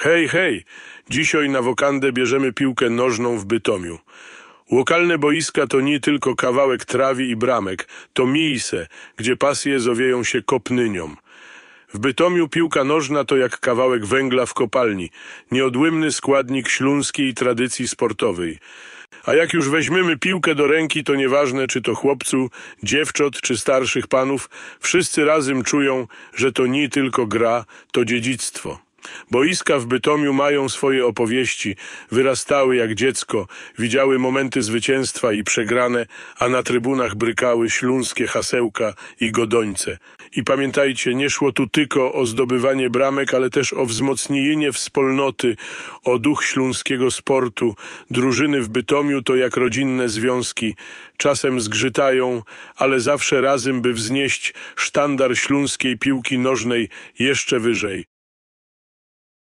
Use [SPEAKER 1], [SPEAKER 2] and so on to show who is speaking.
[SPEAKER 1] Hej, hej, dzisiaj na wokandę bierzemy piłkę nożną w Bytomiu. Łokalne boiska to nie tylko kawałek trawi i bramek, to miejsce, gdzie pasje zowieją się kopnynią. W Bytomiu piłka nożna to jak kawałek węgla w kopalni, nieodłymny składnik śląskiej tradycji sportowej. A jak już weźmiemy piłkę do ręki, to nieważne czy to chłopcu, dziewcząt czy starszych panów, wszyscy razem czują, że to nie tylko gra, to dziedzictwo. Boiska w Bytomiu mają swoje opowieści, wyrastały jak dziecko, widziały momenty zwycięstwa i przegrane, a na trybunach brykały śląskie hasełka i godońce. I pamiętajcie, nie szło tu tylko o zdobywanie bramek, ale też o wzmocnienie wspólnoty, o duch śląskiego sportu. Drużyny w Bytomiu to jak rodzinne związki. Czasem zgrzytają, ale zawsze razem, by wznieść sztandar śląskiej piłki nożnej jeszcze wyżej.